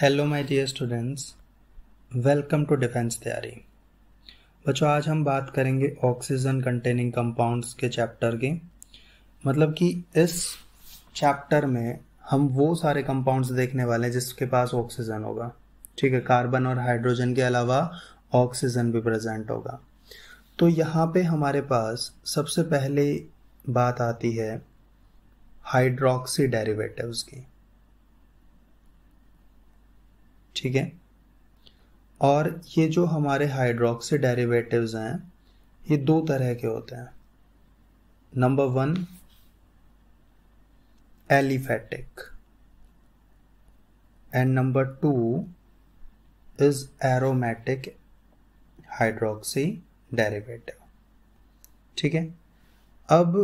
hello my dear students welcome to defence तैयारी बच्चों आज हम बात करेंगे ऑक्सीजन कंटेनिंग कंपाउंड्स के चैप्टर की मतलब कि इस चैप्टर में हम वो सारे कंपाउंड्स देखने वाले हैं जिसके पास ऑक्सीजन होगा ठीक है कार्बन और हाइड्रोजन के अलावा ऑक्सीजन भी प्रेजेंट होगा तो यहाँ पे हमारे पास सबसे पहले बात आती है हाइड्रोक्सी डेरिवेटिव्स की ठीक है और ये जो हमारे हाइड्रोक्सी डेरिवेटिव्स हैं ये दो तरह के होते हैं number one aliphatic and number two is aromatic hydroxy derivative ठीक है अब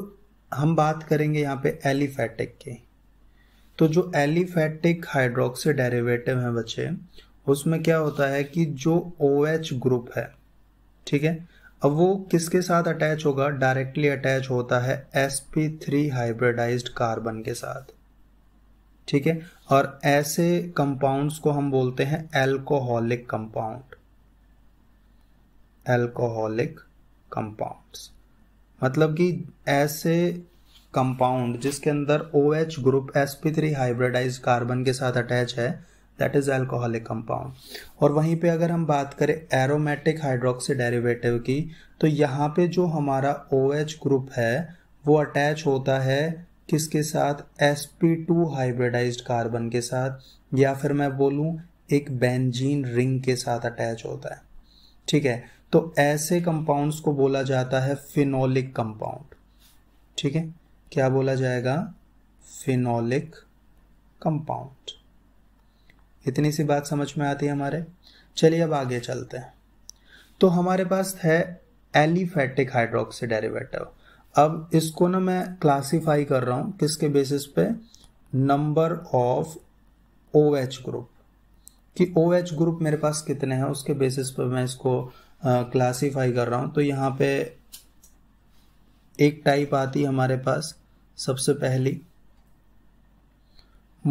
हम बात करेंगे यहाँ पे एलिफेटिक की तो जो एलिफेटिक हाइड्रोक्सी डेरिवेटिव है बच्चे उसमें क्या होता है कि जो ओ OH ग्रुप है ठीक है अब वो किसके साथ अटैच होगा डायरेक्टली अटैच होता है sp3 हाइब्रिडाइज कार्बन के साथ ठीक है और ऐसे कंपाउंड्स को हम बोलते हैं एल्कोहलिक कंपाउंड एल्कोहलिक कंपाउंड्स मतलब कि ऐसे कंपाउंड जिसके अंदर O H group S P three hybridise carbon के साथ अटैच है दैट इज एल्कोहलिक कंपाउंड और वहीं पे अगर हम बात करें एरोमेटिक हाइड्रोक्सी डेरिवेटिव की तो यहाँ पे जो हमारा ओ एच ग्रुप है वो अटैच होता है किसके साथ S P two hybridise carbon के साथ या फिर मैं बोलूँ एक बेंजीन रिंग के साथ अटैच होता है ठीक है तो ऐसे कंपाउंड्स को बोला जाता है फिनोलिक कंपाउंड ठीक है क्या बोला जाएगा फिनोलिक कंपाउंड इतनी सी बात समझ में आती है हमारे चलिए अब आगे चलते हैं तो हमारे पास है एलिफेटिक हाइड्रोक्सी डेरिवेटिव अब इसको ना मैं क्लासिफाई कर रहा हूँ किसके बेसिस पे number of O H group कि ओ एच ग्रुप मेरे पास कितने हैं उसके बेसिस पे मैं इसको क्लासिफाई कर रहा हूँ तो यहां पे एक टाइप आती है हमारे पास सबसे पहली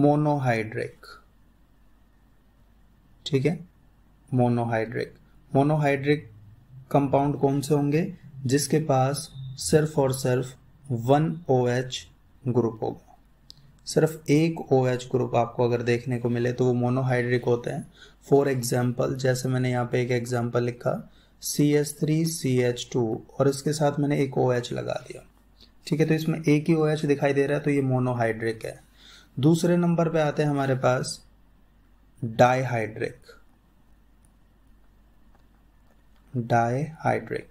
मोनोहाइड्रिक ठीक है मोनोहाइड्रिक मोनोहाइड्रिक कंपाउंड कौन से होंगे जिसके पास सिर्फ और सिर्फ वन ओ एच ग्रुप होगा सिर्फ एक ओ एच ग्रुप आपको अगर देखने को मिले तो वो मोनोहाइड्रिक होते हैं फॉर एग्जाम्पल जैसे मैंने यहाँ पे एक एग्जाम्पल लिखा C S three C H two और इसके साथ मैंने एक ओ OH एच लगा दिया ठीक है तो इसमें एक ही ओ OH दिखाई दे रहा है तो ये मोनोहाइड्रिक है दूसरे नंबर पे आते हैं हमारे पास डाईहाइड्रिक डाईहाइड्रिक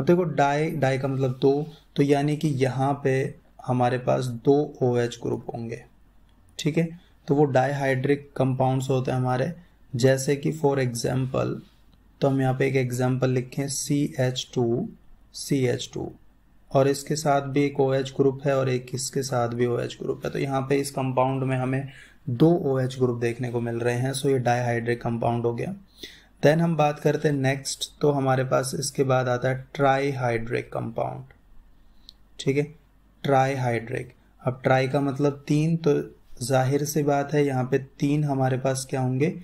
अब देखो डाई डाई का मतलब दो तो यानी कि यहां पे हमारे पास दो ओ OH ग्रुप होंगे ठीक है तो वो डाईहाइड्रिक कंपाउंड्स होते हैं हमारे जैसे कि फॉर एग्जाम्पल तो हम यहाँ पे एक एग्जाम्पल लिखें C H two C H two और इसके साथ भी एक ओ OH ग्रुप है और एक इसके साथ भी ओ OH ग्रुप है तो यहाँ पे इस कंपाउंड में हमें दो ओ OH ग्रुप देखने को मिल रहे हैं सो ये डाईहाइड्रिक कंपाउंड हो गया देन हम बात करते हैं नेक्स्ट तो हमारे पास इसके बाद आता है ट्राईहाइड्रिक कंपाउंड ठीक है ट्राईहाइड्रिक अब ट्राई का मतलब तीन तो जाहिर सी बात है यहाँ पे तीन हमारे पास क्या होंगे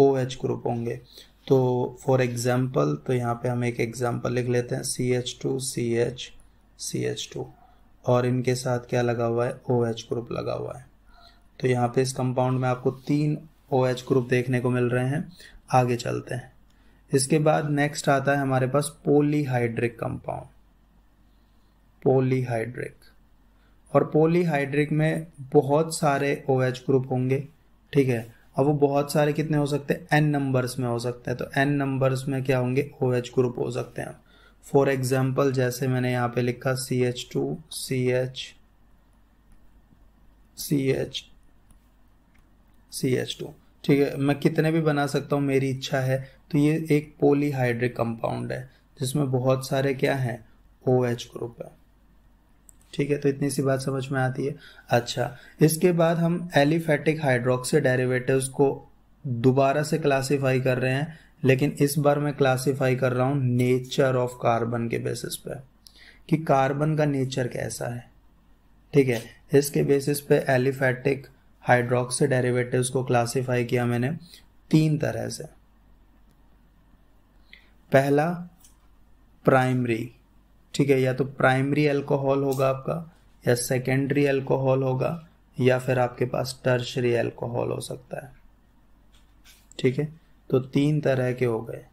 ओ एच ग्रुप होंगे तो फॉर एग्जाम्पल तो यहाँ पे हम एक एग्जाम्पल लिख लेते हैं C H two C H C H two और इनके साथ क्या लगा हुआ है ओ एच ग्रुप लगा हुआ है तो यहाँ पे इस कंपाउंड में आपको तीन ओ एच ग्रुप देखने को मिल रहे हैं आगे चलते हैं इसके बाद नेक्स्ट आता है हमारे पास पोलीहाइड्रिक कंपाउंड पोलीहाइड्रिक और पोलीहाइड्रिक में बहुत सारे ओ एच ग्रुप होंगे ठीक है अब वो बहुत सारे कितने हो सकते हैं एन नंबर्स में हो सकते हैं तो एन नंबर्स में क्या होंगे ओ एच ग्रुप हो सकते हैं फॉर एग्जाम्पल जैसे मैंने यहाँ पे लिखा C H two C H C H C H two ठीक है मैं कितने भी बना सकता हूँ मेरी इच्छा है तो ये एक पोलीहाइड्रिक कंपाउंड है जिसमें बहुत सारे क्या हैं ओ एच ग्रुप है ठीक है तो इतनी सी बात समझ में आती है अच्छा इसके बाद हम एलिफेटिक हाइड्रोक्सी डेरिवेटिव्स को दोबारा से क्लासिफाई कर रहे हैं लेकिन इस बार मैं क्लासीफाई कर रहा हूँ नेचर ऑफ कार्बन के बेसिस पे कि कार्बन का नेचर कैसा है ठीक है इसके बेसिस पे एलिफैटिक हाइड्रोक्स डेरिवेटिव्स को क्लासीफाई किया मैंने तीन तरह से पहला प्राइमरी ठीक है या तो प्राइमरी अल्कोहल होगा आपका या सेकेंडरी अल्कोहल होगा या फिर आपके पास टर्शरी अल्कोहल हो सकता है ठीक है तो तीन तरह के हो गए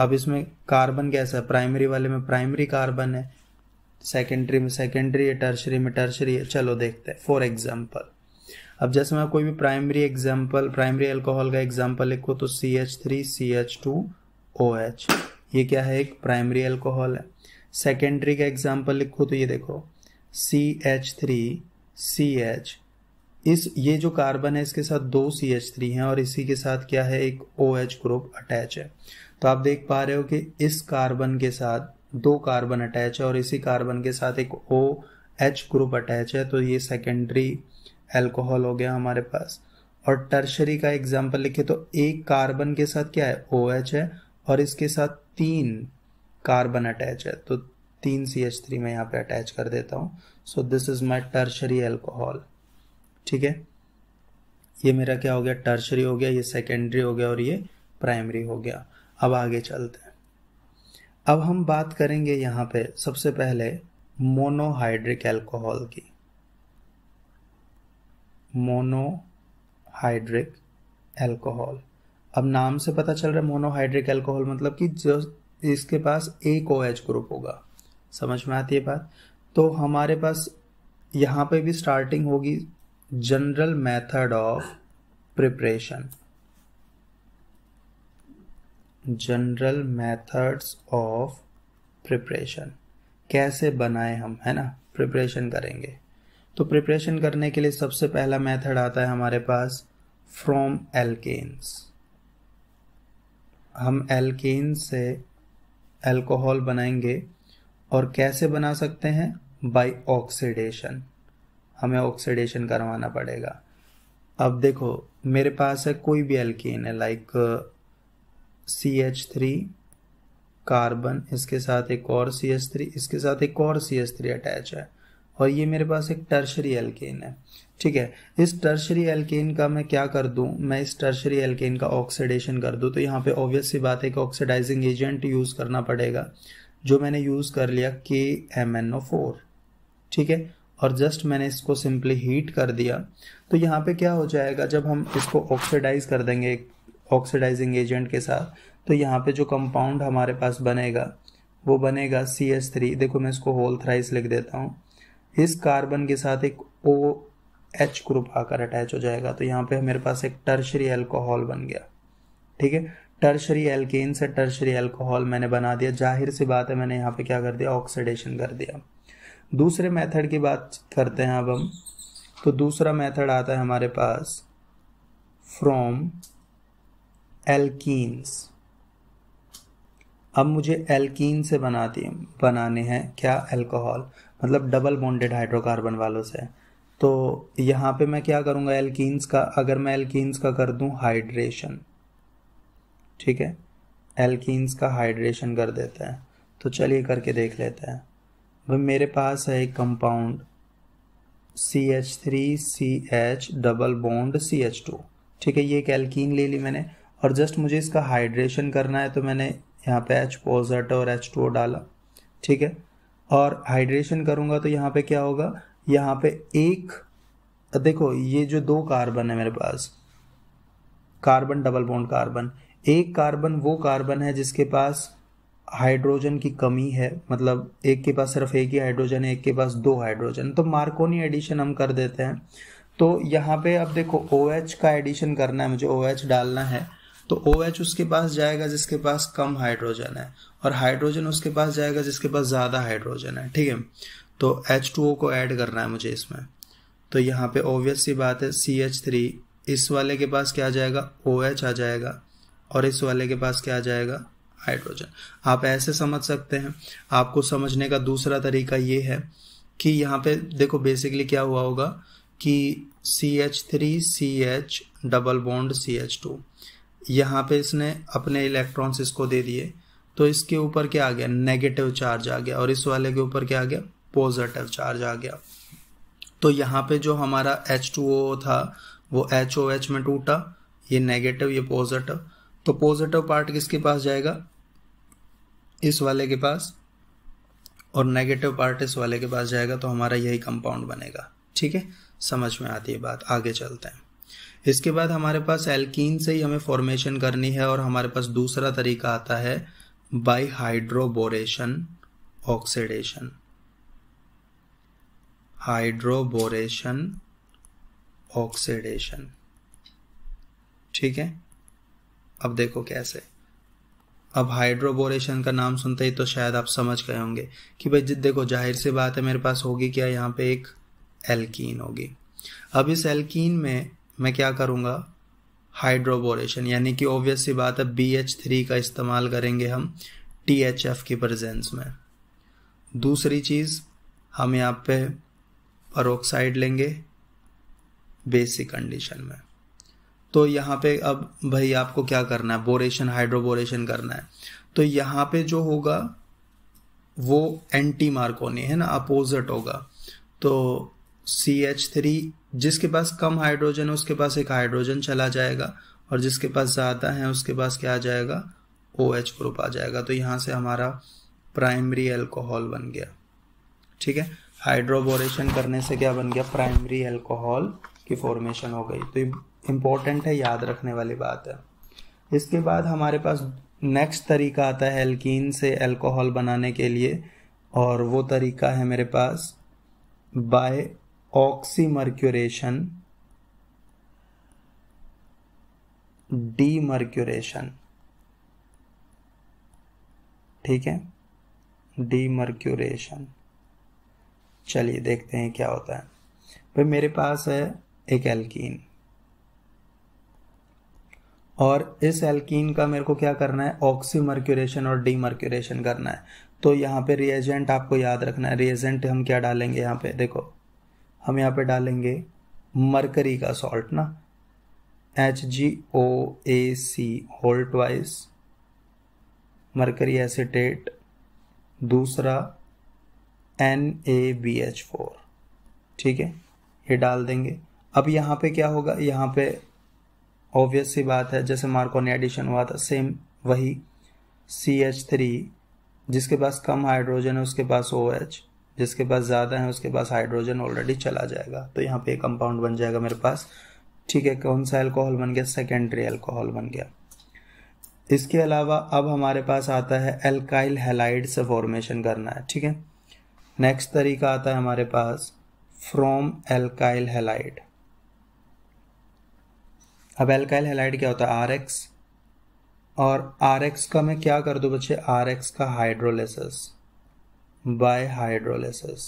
अब इसमें कार्बन कैसा है प्राइमरी वाले में प्राइमरी कार्बन है सेकेंडरी में सेकेंडरी है टर्शरी में टर्शरी है चलो देखते हैं फॉर एग्जाम्पल अब जैसे मैं कोई भी प्राइमरी एग्जाम्पल प्राइमरी एल्कोहल का एग्जाम्पल लिखो तो C H three C H two O H ये क्या है एक प्राइमरी एल्कोहल है सेकेंडरी का एग्जाम्पल लिखो तो ये देखो C H three C H इस ये जो कार्बन है इसके साथ दो सी एच थ्री है और इसी के साथ क्या है एक ओ एच ग्रुप अटैच है तो आप देख पा रहे हो कि इस कार्बन के साथ दो कार्बन अटैच है और इसी कार्बन के साथ एक ओ एच ग्रुप अटैच है तो ये सेकेंडरी एल्कोहल हो गया हमारे पास और टर्शरी का एग्जाम्पल लिखे तो एक कार्बन के साथ क्या है ओ एच है और इसके साथ तीन कार्बन अटैच है तो तीन सी एच थ्री मैं यहाँ पे अटैच कर देता हूँ so this is my tertiary alcohol ठीक है ये मेरा क्या हो गया टर्शरी हो गया ये सेकेंडरी हो गया और ये प्राइमरी हो गया अब आगे चलते हैं अब हम बात करेंगे यहाँ पे सबसे पहले मोनोहाइड्रिक एल्कोहल की मोनोहाइड्रिक एल्कोहल अब नाम से पता चल रहा है मोनोहाइड्रिक एल्कोहल मतलब कि जो इसके पास एक ओ एच ग्रुप होगा समझ में आती है बात तो हमारे पास यहाँ पे भी स्टार्टिंग होगी general method of preparation general methods of preparation कैसे बनाए हम है ना प्रिपरेशन करेंगे तो प्रिपरेशन करने के लिए सबसे पहला मेथड आता है हमारे पास फ्रॉम एल्केन्स हम एल्केन से अल्कोहल बनाएंगे और कैसे बना सकते हैं बाय ऑक्सीडेशन हमें ऑक्सीडेशन करवाना पड़ेगा अब देखो मेरे पास है कोई भी एल्कीन है like C H three carbon इसके साथ एक और सी एच थ्री इसके साथ एक और सी एच थ्री अटैच है और ये मेरे पास एक टर्शरी एल्केन है ठीक है इस टर्शरी एल्केन का मैं क्या कर दूं मैं इस टर्शरी एल्केन का ऑक्सीडेशन कर दूं तो यहाँ पे ऑब्वियस सी बात है कि ऑक्सीडाइजिंग एजेंट यूज़ करना पड़ेगा जो मैंने यूज़ कर लिया के एम एन ओ फोर ठीक है और जस्ट मैंने इसको सिंपली हीट कर दिया तो यहाँ पे क्या हो जाएगा जब हम इसको ऑक्सीडाइज कर देंगे ऑक्सीडाइजिंग एजेंट के साथ तो यहाँ पे जो कंपाउंड हमारे पास बनेगा वो बनेगा सी एस थ्री देखो मैं इसको होल थ्राइस लिख देता हूँ इस कार्बन के साथ एक ओ एच ग्रुप आकर अटैच हो जाएगा तो यहाँ पे मेरे पास एक टर्शरी एल्कोहल बन गया ठीक है टर्शरी एल्केन से टर्शरी एल्कोहल मैंने बना दिया जाहिर सी बात है मैंने यहाँ पे क्या कर दिया ऑक्सीडेशन कर दिया दूसरे मेथड की बात करते हैं अब हम तो दूसरा मेथड आता है हमारे पास फ्रॉम एल्कीन्स अब मुझे एल्कीन से बनाती बनाने हैं क्या एल्कोहल मतलब डबल बॉन्डेड हाइड्रोकार्बन वालों से तो यहाँ पे मैं क्या करूँगा एल्कीन्स का अगर मैं एल्कीन्स का कर दूँ हाइड्रेशन ठीक है एल्कीन्स का हाइड्रेशन कर देते हैं तो चलिए करके देख लेते हैं मेरे पास है एक compound C H three C H double bond C H two ठीक है ये एक एल्कीन ले ली मैंने और जस्ट मुझे इसका हाइड्रेशन करना है तो मैंने यहाँ पे एच पॉजिट और एच टू डाला ठीक है और हाइड्रेशन करूँगा तो यहाँ पे क्या होगा यहाँ पे एक देखो ये जो दो कार्बन है मेरे पास कार्बन डबल बॉन्ड कार्बन एक कार्बन वो कार्बन है जिसके पास हाइड्रोजन की कमी है मतलब एक के पास सिर्फ एक ही हाइड्रोजन है एक के पास दो हाइड्रोजन तो मार्कोनी एडिशन हम कर देते हैं तो यहाँ पे अब देखो ओ OH का एडिशन करना है मुझे ओ OH डालना है तो ओ OH उसके पास जाएगा जिसके पास कम हाइड्रोजन है और हाइड्रोजन उसके पास जाएगा जिसके पास ज़्यादा हाइड्रोजन है ठीक है तो एच टू ओ को ऐड करना है मुझे इसमें तो यहाँ पे ओवियस सी बात है सी एच थ्री इस वाले के पास क्या जाएगा ओ OH आ जाएगा और इस वाले के पास क्या जाएगा हाइड्रोजन आप ऐसे समझ सकते हैं आपको समझने का दूसरा तरीका ये है कि यहाँ पे देखो बेसिकली क्या हुआ होगा कि C H three C H double bond C H two यहाँ पे इसने अपने इलेक्ट्रॉन्स इसको दे दिए तो इसके ऊपर क्या आ गया नेगेटिव चार्ज आ गया और इस वाले के ऊपर क्या आ गया पॉजिटिव चार्ज आ गया तो यहाँ पे जो हमारा एच टू ओ था वो एच ओ एच में टूटा ये नेगेटिव ये पॉजिटिव तो पॉजिटिव पार्ट किसके पास जाएगा इस वाले के पास और नेगेटिव पार्ट इस वाले के पास जाएगा तो हमारा यही कंपाउंड बनेगा ठीक है समझ में आती है बात आगे चलते हैं इसके बाद हमारे पास एल्कीन से ही हमें फॉर्मेशन करनी है और हमारे पास दूसरा तरीका आता है by hydroboration oxidation hydroboration oxidation ठीक है अब देखो कैसे अब हाइड्रोबोरेशन का नाम सुनते ही तो शायद आप समझ गए होंगे कि भाई देखो जाहिर सी बात है मेरे पास होगी क्या यहाँ पे एक एल्कीन होगी अब इस एल्कीन में मैं क्या करूँगा हाइड्रोबोरेशन यानी कि ऑब्वियस सी बात है बी एच थ्री का इस्तेमाल करेंगे हम टी एच एफ की प्रजेंस में दूसरी चीज़ हम यहाँ पे परोक्साइड लेंगे बेसिक कंडीशन में तो यहाँ पे अब भाई आपको क्या करना है बोरेशन हाइड्रोबोरेशन करना है तो यहाँ पे जो होगा वो एंटी मार्कोनी है ना अपोजिट होगा तो सी एच थ्री जिसके पास कम हाइड्रोजन है उसके पास एक हाइड्रोजन चला जाएगा और जिसके पास ज़्यादा है उसके पास क्या आ जाएगा ओ एच ग्रुप आ जाएगा तो यहाँ से हमारा प्राइमरी एल्कोहल बन गया ठीक है हाइड्रोबोरेशन करने से क्या बन गया प्राइमरी एल्कोहल की फॉर्मेशन हो गई तो इम्पोर्टेंट है याद रखने वाली बात है इसके बाद हमारे पास नेक्स्ट तरीका आता है एल्कीन से अल्कोहल बनाने के लिए और वो तरीका है मेरे पास बाय ऑक्सीमर्क्यूरेशन मर्क्यूरेशन ठीक है डी मर्क्यूरेशन चलिए देखते हैं क्या होता है भाई मेरे पास है एक एल्कीन और इस एल्कीन का मेरे को क्या करना है ऑक्सीमर्क्यूरेशन और डीमर्क्यूरेशन करना है तो यहाँ पे रिएजेंट आपको याद रखना है रिएजेंट हम क्या डालेंगे यहाँ पे देखो हम यहाँ पे डालेंगे मरकरी का सॉल्ट ना H G O A C होल्ट वाइज मरकरी एसिटेट दूसरा N A B H four ठीक है ये डाल देंगे अब यहाँ पे क्या होगा यहाँ पे ऑब्वियस सी बात है जैसे मार्कोनी एडिशन हुआ था सेम वही सी एच थ्री जिसके पास कम हाइड्रोजन है उसके पास ओ एच जिसके पास ज़्यादा है उसके पास हाइड्रोजन ऑलरेडी चला जाएगा तो यहाँ पे एक कंपाउंड बन जाएगा मेरे पास ठीक है कौन सा अल्कोहल बन गया सेकेंडरी अल्कोहल बन गया इसके अलावा अब हमारे पास आता है एल्काइल हेलाइड से फॉर्मेशन करना है ठीक है नेक्स्ट तरीका आता है हमारे पास फ्रॉम एल्काइल हेलाइड अब एल्काइल हेलाइड क्या होता है आर एक्स और आर एक्स का मैं क्या कर दूं बच्चे आर एक्स का हाइड्रोलिसिस बाय हाइड्रोलिसिस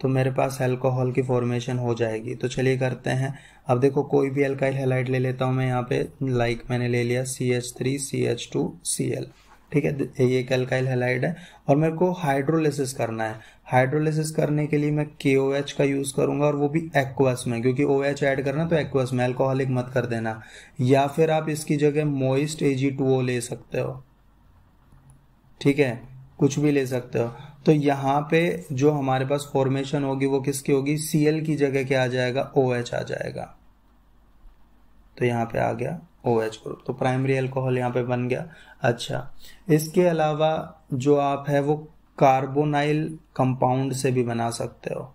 तो मेरे पास एल्कोहल की फॉर्मेशन हो जाएगी तो चलिए करते हैं अब देखो कोई भी एल्काइल हेलाइड ले लेता हूँ मैं यहाँ पे लाइक like मैंने ले लिया C H three C H two C L ठीक है ये कैलकाइल हेलाइड है और मेरे को हाइड्रोलिसिस करना है हाइड्रोलिसिस करने के लिए मैं के ओ एच का यूज़ करूंगा और वो भी एक्वस में क्योंकि ओ एच ऐड करना तो एक्वस में अल्कोहलिक मत कर देना या फिर आप इसकी जगह मोइस्ट ए टू ओ ले सकते हो ठीक है कुछ भी ले सकते हो तो यहाँ पे जो हमारे पास फॉर्मेशन होगी वो किसकी होगी सीएल की जगह क्या आ जाएगा ओ OH एच आ जाएगा तो यहाँ पे आ गया ओ एच ग्रुप तो प्राइमरी अल्कोहल यहाँ पे बन गया अच्छा इसके अलावा जो आप है वो कार्बोनाइल कंपाउंड से भी बना सकते हो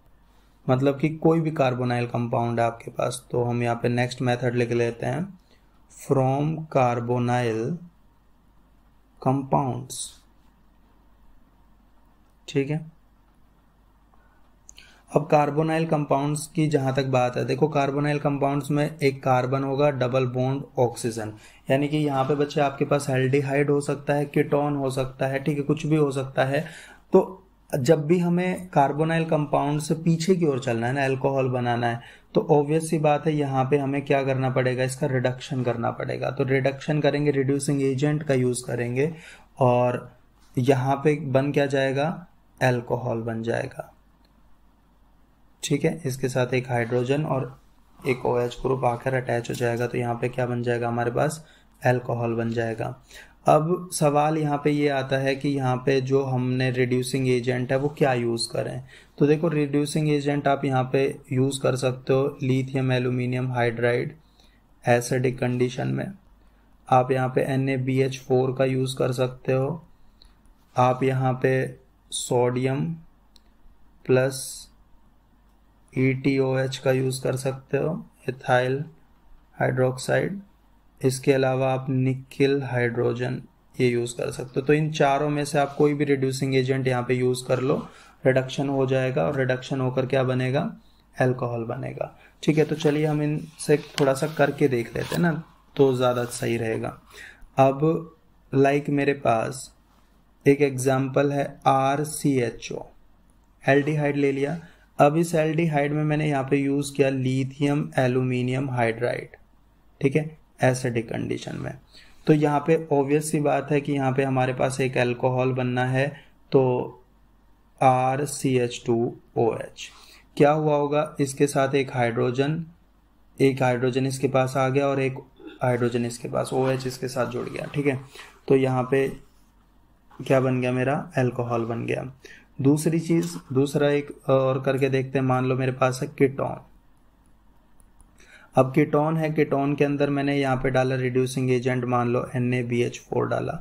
मतलब कि कोई भी कार्बोनाइल कंपाउंड है आपके पास तो हम यहाँ पे नेक्स्ट मेथड लिख लेते हैं फ्रॉम कार्बोनाइल कंपाउंड्स ठीक है अब कार्बोनाइल कंपाउंड्स की जहां तक बात है देखो कार्बोनाइल कंपाउंड्स में एक कार्बन होगा डबल बॉन्ड ऑक्सीजन यानी कि यहाँ पे बच्चे आपके पास एल्डिहाइड हो सकता है किटोन हो सकता है ठीक है कुछ भी हो सकता है तो जब भी हमें कार्बोनाइल कंपाउंड से पीछे की ओर चलना है ना अल्कोहल बनाना है तो ऑब्वियस सी बात है यहाँ पे हमें क्या करना पड़ेगा इसका रिडक्शन करना पड़ेगा तो रिडक्शन करेंगे रिड्यूसिंग एजेंट का यूज़ करेंगे और यहाँ पे बन क्या जाएगा एल्कोहल बन जाएगा ठीक है इसके साथ एक हाइड्रोजन और एक ओ एच ग्रुप आकर अटैच हो जाएगा तो यहाँ पे क्या बन जाएगा हमारे पास एल्कोहल बन जाएगा अब सवाल यहाँ पे ये आता है कि यहाँ पे जो हमने रिड्यूसिंग एजेंट है वो क्या यूज़ करें तो देखो रिड्यूसिंग एजेंट आप यहाँ पे यूज़ कर सकते हो lithium aluminium hydride acidic condition में आप यहाँ पे एन का यूज़ कर सकते हो आप यहाँ पे sodium plus E T O H का यूज़ कर सकते हो इथाइल हाइड्रोक्साइड इसके अलावा आप निकिल हाइड्रोजन ये यूज़ कर सकते हो तो इन चारों में से आप कोई भी रिड्यूसिंग एजेंट यहाँ पे यूज़ कर लो रिडक्शन हो जाएगा और रिडक्शन होकर क्या बनेगा एल्कोहल बनेगा ठीक है तो चलिए हम इनसे थोड़ा सा करके देख लेते हैं ना तो ज़्यादा सही रहेगा अब लाइक like मेरे पास एक एग्जाम्पल है R C H O aldehyde ले लिया अब इस एल में मैंने यहाँ पे यूज़ किया लिथियम एल्यूमिनियम हाइड्राइड ठीक है एसिडिक कंडीशन में तो यहाँ पे ऑब्वियस सी बात है कि यहाँ पे हमारे पास एक अल्कोहल बनना है तो R C H two O H क्या हुआ होगा इसके साथ एक हाइड्रोजन एक हाइड्रोजन इसके पास आ गया और एक हाइड्रोजन इसके पास ओ एच इसके साथ जुड़ गया ठीक है तो यहाँ पे क्या बन गया मेरा एल्कोहल बन गया दूसरी चीज दूसरा एक और करके देखते हैं मान लो मेरे पास है किटॉन अब किटॉन है किटॉन के अंदर मैंने यहाँ पे डाला रिड्यूसिंग एजेंट मान लो N A B H four डाला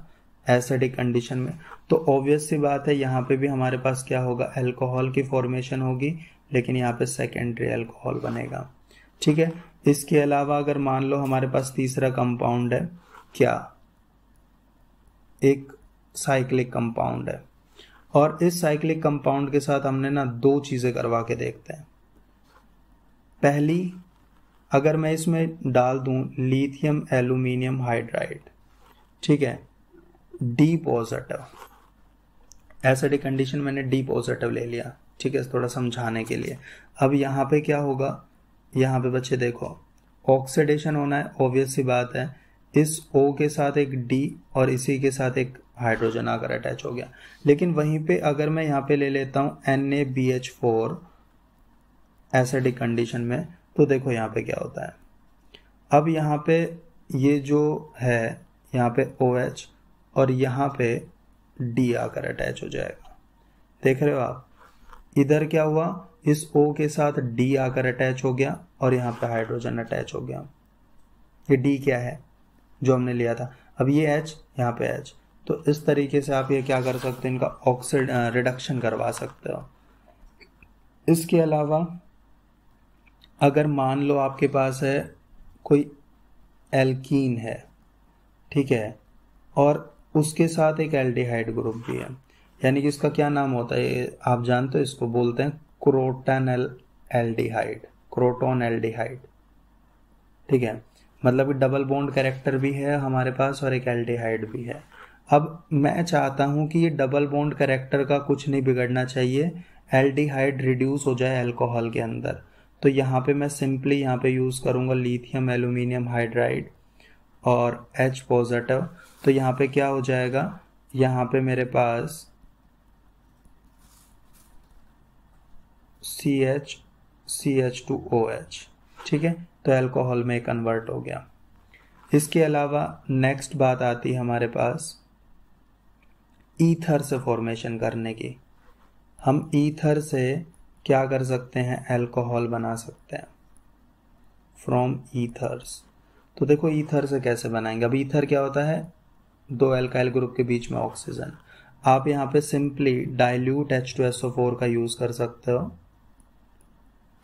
एसिडिक कंडीशन में तो ऑब्वियस सी बात है यहाँ पे भी हमारे पास क्या होगा एल्कोहल की फॉर्मेशन होगी लेकिन यहाँ पे सेकेंडरी एल्कोहल बनेगा ठीक है इसके अलावा अगर मान लो हमारे पास तीसरा कंपाउंड है क्या एक साइक्लिक कंपाउंड है और इस साइक्लिक कंपाउंड के साथ हमने ना दो चीज़ें करवा के देखते हैं पहली अगर मैं इसमें डाल दूं लिथियम एल्यूमिनियम हाइड्राइड ठीक है डी पॉजिटिव एसिड कंडीशन मैंने डी पॉजिटिव ले लिया ठीक है थोड़ा समझाने के लिए अब यहाँ पे क्या होगा यहाँ पे बच्चे देखो ऑक्सीडेशन होना है ऑब्वियस सी बात है इस ओ के साथ एक डी और इसी के साथ एक हाइड्रोजन आकर अटैच हो गया लेकिन वहीं पे अगर मैं यहाँ पे ले लेता हूँ N A B H four acidic condition में तो देखो यहाँ पे क्या होता है अब यहाँ पे ये जो है यहाँ पे ओ OH एच और यहाँ पे डी आकर अटैच हो जाएगा देख रहे हो आप इधर क्या हुआ इस ओ के साथ डी आकर अटैच हो गया और यहाँ पे हाइड्रोजन अटैच हो गया ये डी क्या है जो हमने लिया था अब ये एच यहाँ पे एच तो इस तरीके से आप ये क्या कर सकते हैं इनका ऑक्सीड रिडक्शन करवा सकते हो इसके अलावा अगर मान लो आपके पास है कोई एल्कीन है ठीक है और उसके साथ एक एल्डिहाइड ग्रुप भी है यानी कि इसका क्या नाम होता है आप जानते हो इसको बोलते हैं क्रोटन एल्डिहाइड क्रोटोन एल्डिहाइड ठीक है मतलब डबल बॉन्ड कैरेक्टर भी है हमारे पास और एक एल्डिहाइड भी है अब मैं चाहता हूँ कि ये डबल बॉन्ड करेक्टर का कुछ नहीं बिगड़ना चाहिए एल रिड्यूस हो जाए अल्कोहल के अंदर तो यहाँ पे मैं सिंपली यहाँ पे यूज़ करूँगा लिथियम एल्यूमिनियम हाइड्राइड और एच पॉजिटिव तो यहाँ पे क्या हो जाएगा यहाँ पे मेरे पास C H C H two O H ठीक है तो एल्कोहल में कन्वर्ट हो गया इसके अलावा नेक्स्ट बात आती है हमारे पास ईथर से फॉर्मेशन करने की हम ईथर से क्या कर सकते हैं अल्कोहल बना सकते हैं फ्रॉम ईथर्स तो देखो ईथर से कैसे बनाएंगे अब ईथर क्या होता है दो एल्काइल ग्रुप के बीच में ऑक्सीजन आप यहाँ पे simply dilute H two S O four का यूज़ कर सकते हो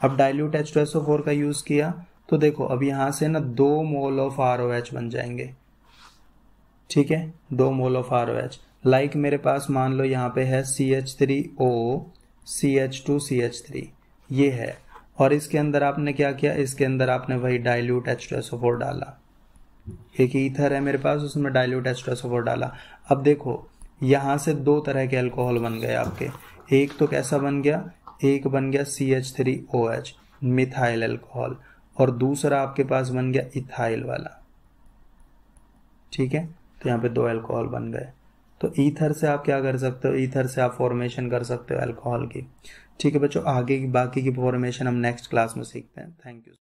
अब dilute H two S O four का यूज़ किया तो देखो अब यहां से ना दो mole of R O H बन जाएंगे ठीक है दो mole of R O H like like मेरे पास मान लो यहाँ पे है C H three O C H two C H three ये है और इसके अंदर आपने क्या किया इसके अंदर आपने वही dilute H two S O four डाला एक ईथर है मेरे पास उसमें dilute H two S O four डाला अब देखो यहाँ से दो तरह के अल्कोहल बन गए आपके एक तो कैसा बन गया एक बन गया C H three O H methyl alcohol और दूसरा आपके पास बन गया इथाइल वाला ठीक है तो यहाँ पे दो अल्कोहल बन गए तो ईथर से आप क्या कर सकते हो ईथर से आप फॉर्मेशन कर सकते हो अल्कोहल की ठीक है बच्चों आगे की बाकी की फॉर्मेशन हम नेक्स्ट क्लास में सीखते हैं थैंक यू